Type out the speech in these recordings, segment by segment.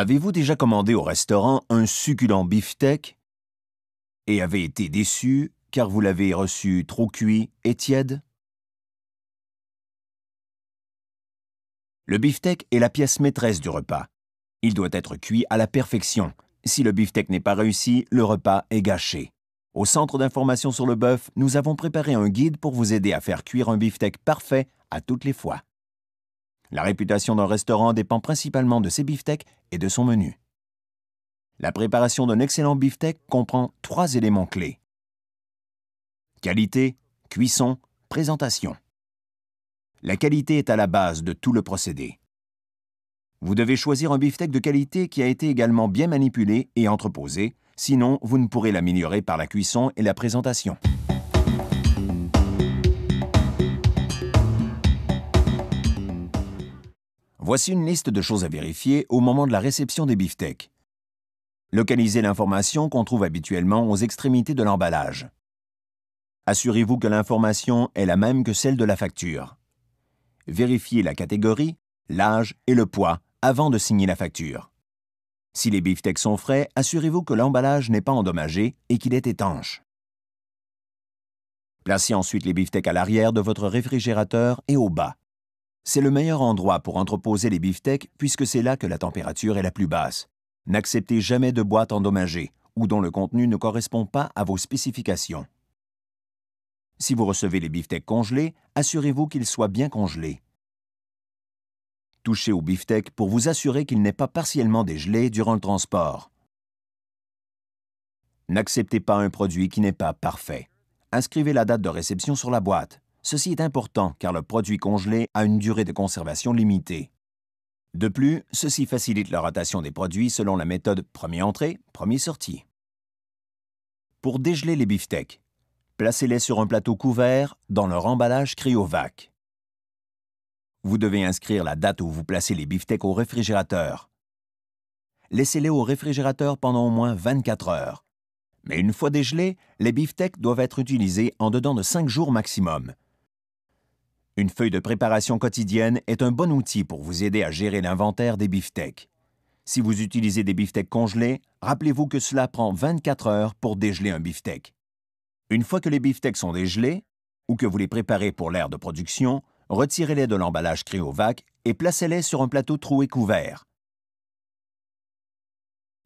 Avez-vous déjà commandé au restaurant un succulent beefsteak et avez été déçu car vous l'avez reçu trop cuit et tiède Le beefsteak est la pièce maîtresse du repas. Il doit être cuit à la perfection. Si le beefsteak n'est pas réussi, le repas est gâché. Au Centre d'information sur le bœuf, nous avons préparé un guide pour vous aider à faire cuire un beefsteak parfait à toutes les fois. La réputation d'un restaurant dépend principalement de ses beefsteaks et de son menu. La préparation d'un excellent beefsteak comprend trois éléments clés. Qualité, cuisson, présentation. La qualité est à la base de tout le procédé. Vous devez choisir un beefsteak de qualité qui a été également bien manipulé et entreposé, sinon vous ne pourrez l'améliorer par la cuisson et la présentation. Voici une liste de choses à vérifier au moment de la réception des beefsteaks. Localisez l'information qu'on trouve habituellement aux extrémités de l'emballage. Assurez-vous que l'information est la même que celle de la facture. Vérifiez la catégorie, l'âge et le poids avant de signer la facture. Si les beefsteaks sont frais, assurez-vous que l'emballage n'est pas endommagé et qu'il est étanche. Placez ensuite les beefsteaks à l'arrière de votre réfrigérateur et au bas. C'est le meilleur endroit pour entreposer les beefsteaks puisque c'est là que la température est la plus basse. N'acceptez jamais de boîtes endommagées ou dont le contenu ne correspond pas à vos spécifications. Si vous recevez les beefsteaks congelés, assurez-vous qu'ils soient bien congelés. Touchez au beefsteak pour vous assurer qu'il n'est pas partiellement dégelé durant le transport. N'acceptez pas un produit qui n'est pas parfait. Inscrivez la date de réception sur la boîte. Ceci est important car le produit congelé a une durée de conservation limitée. De plus, ceci facilite la rotation des produits selon la méthode premier entrée, premier sorti. Pour dégeler les beefsteaks, placez-les sur un plateau couvert dans leur emballage cryovac. Vous devez inscrire la date où vous placez les beefsteaks au réfrigérateur. Laissez-les au réfrigérateur pendant au moins 24 heures. Mais une fois dégelés, les beefsteaks doivent être utilisés en dedans de 5 jours maximum. Une feuille de préparation quotidienne est un bon outil pour vous aider à gérer l'inventaire des beefsteaks. Si vous utilisez des beefsteaks congelés, rappelez-vous que cela prend 24 heures pour dégeler un beefsteak. Une fois que les beefsteaks sont dégelés, ou que vous les préparez pour l'ère de production, retirez-les de l'emballage Cryovac et placez-les sur un plateau troué couvert.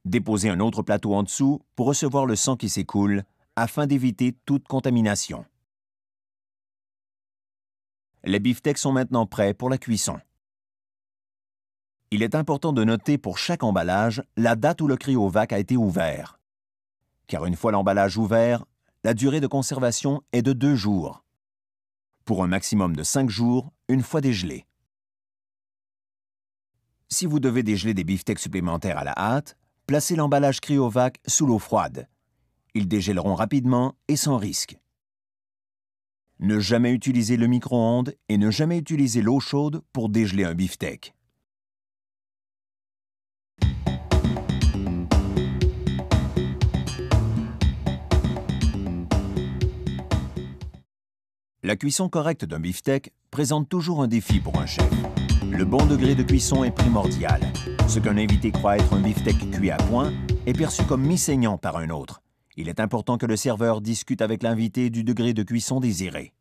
Déposez un autre plateau en dessous pour recevoir le sang qui s'écoule afin d'éviter toute contamination. Les beefsteaks sont maintenant prêts pour la cuisson. Il est important de noter pour chaque emballage la date où le cryovac a été ouvert. Car une fois l'emballage ouvert, la durée de conservation est de deux jours. Pour un maximum de cinq jours, une fois dégelé. Si vous devez dégeler des beefsteaks supplémentaires à la hâte, placez l'emballage cryovac sous l'eau froide. Ils dégèleront rapidement et sans risque ne jamais utiliser le micro-ondes et ne jamais utiliser l'eau chaude pour dégeler un beefsteak. La cuisson correcte d'un beefsteak présente toujours un défi pour un chef. Le bon degré de cuisson est primordial. Ce qu'un invité croit être un beefsteak cuit à point est perçu comme mi-saignant par un autre. Il est important que le serveur discute avec l'invité du degré de cuisson désiré.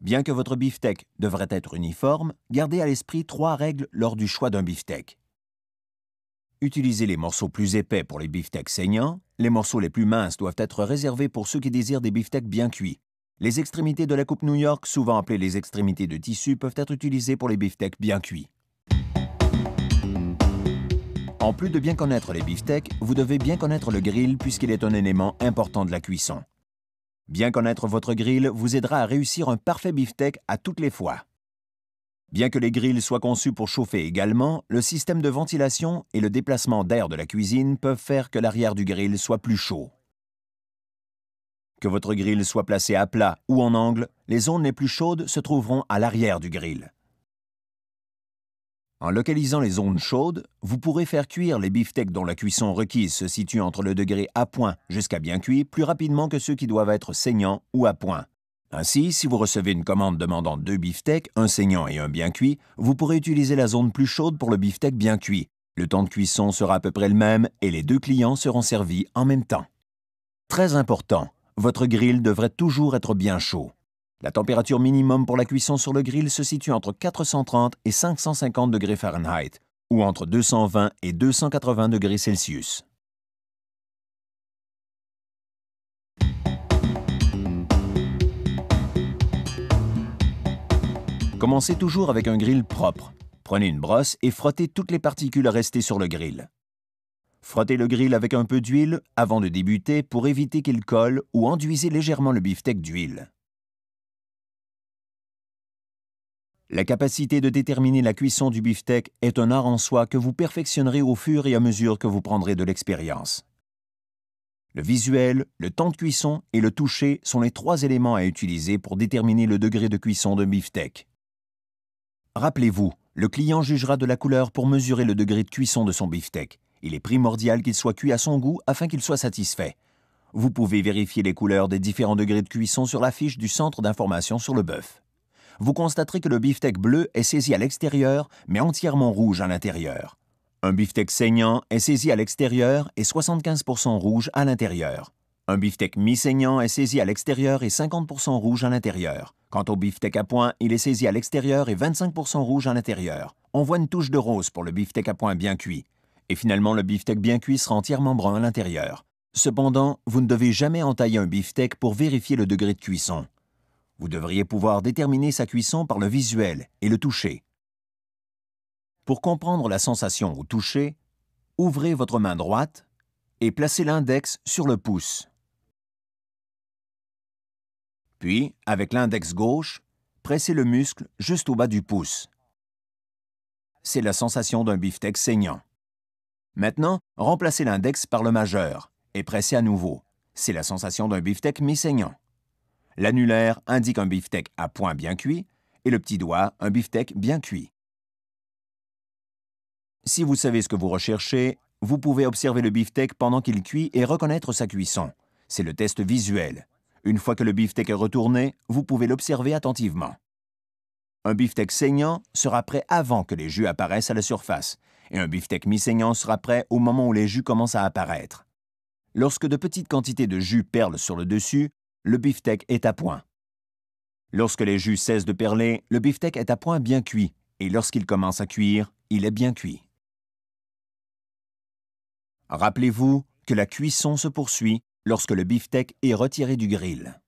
Bien que votre beefsteak devrait être uniforme, gardez à l'esprit trois règles lors du choix d'un beefsteak. Utilisez les morceaux plus épais pour les beefsteaks saignants, les morceaux les plus minces doivent être réservés pour ceux qui désirent des beefsteaks bien cuits. Les extrémités de la coupe New York, souvent appelées les extrémités de tissu, peuvent être utilisées pour les beefsteaks bien cuits. En plus de bien connaître les beefsteaks, vous devez bien connaître le grill puisqu'il est un élément important de la cuisson. Bien connaître votre grill vous aidera à réussir un parfait beefsteak à toutes les fois. Bien que les grilles soient conçus pour chauffer également, le système de ventilation et le déplacement d'air de la cuisine peuvent faire que l'arrière du grill soit plus chaud. Que votre grill soit placé à plat ou en angle, les zones les plus chaudes se trouveront à l'arrière du grill. En localisant les zones chaudes, vous pourrez faire cuire les beefsteaks dont la cuisson requise se situe entre le degré à point jusqu'à bien cuit plus rapidement que ceux qui doivent être saignants ou à point. Ainsi, si vous recevez une commande demandant deux beefsteaks, un saignant et un bien cuit, vous pourrez utiliser la zone plus chaude pour le beefsteak bien cuit. Le temps de cuisson sera à peu près le même et les deux clients seront servis en même temps. Très important, votre grill devrait toujours être bien chaud. La température minimum pour la cuisson sur le grill se situe entre 430 et 550 degrés Fahrenheit, ou entre 220 et 280 degrés Celsius. Commencez toujours avec un grill propre. Prenez une brosse et frottez toutes les particules restées sur le grill. Frottez le grill avec un peu d'huile avant de débuter pour éviter qu'il colle ou enduisez légèrement le beefsteak d'huile. La capacité de déterminer la cuisson du beefsteak est un art en soi que vous perfectionnerez au fur et à mesure que vous prendrez de l'expérience. Le visuel, le temps de cuisson et le toucher sont les trois éléments à utiliser pour déterminer le degré de cuisson d'un beefsteak. Rappelez-vous, le client jugera de la couleur pour mesurer le degré de cuisson de son beefsteak. Il est primordial qu'il soit cuit à son goût afin qu'il soit satisfait. Vous pouvez vérifier les couleurs des différents degrés de cuisson sur la fiche du centre d'information sur le bœuf vous constaterez que le beefsteak bleu est saisi à l'extérieur, mais entièrement rouge à l'intérieur. Un beefsteak saignant est saisi à l'extérieur et 75% rouge à l'intérieur. Un beefsteak mi-saignant est saisi à l'extérieur et 50% rouge à l'intérieur. Quant au beefsteak à point, il est saisi à l'extérieur et 25% rouge à l'intérieur. On voit une touche de rose pour le beefsteak à point bien cuit. Et finalement, le beefsteak bien cuit sera entièrement brun à l'intérieur. Cependant, vous ne devez jamais entailler un beefsteak pour vérifier le degré de cuisson. Vous devriez pouvoir déterminer sa cuisson par le visuel et le toucher. Pour comprendre la sensation au toucher, ouvrez votre main droite et placez l'index sur le pouce. Puis, avec l'index gauche, pressez le muscle juste au bas du pouce. C'est la sensation d'un beefsteak saignant. Maintenant, remplacez l'index par le majeur et pressez à nouveau. C'est la sensation d'un beefsteak mi-saignant. L'annulaire indique un beefsteak à point bien cuit et le petit doigt un beefsteak bien cuit. Si vous savez ce que vous recherchez, vous pouvez observer le beefsteak pendant qu'il cuit et reconnaître sa cuisson. C'est le test visuel. Une fois que le beefsteak est retourné, vous pouvez l'observer attentivement. Un beefsteak saignant sera prêt avant que les jus apparaissent à la surface, et un beefsteak mi-saignant sera prêt au moment où les jus commencent à apparaître. Lorsque de petites quantités de jus perlent sur le dessus, le beefsteak est à point. Lorsque les jus cessent de perler, le beefsteak est à point bien cuit, et lorsqu'il commence à cuire, il est bien cuit. Rappelez-vous que la cuisson se poursuit lorsque le beefsteak est retiré du grill.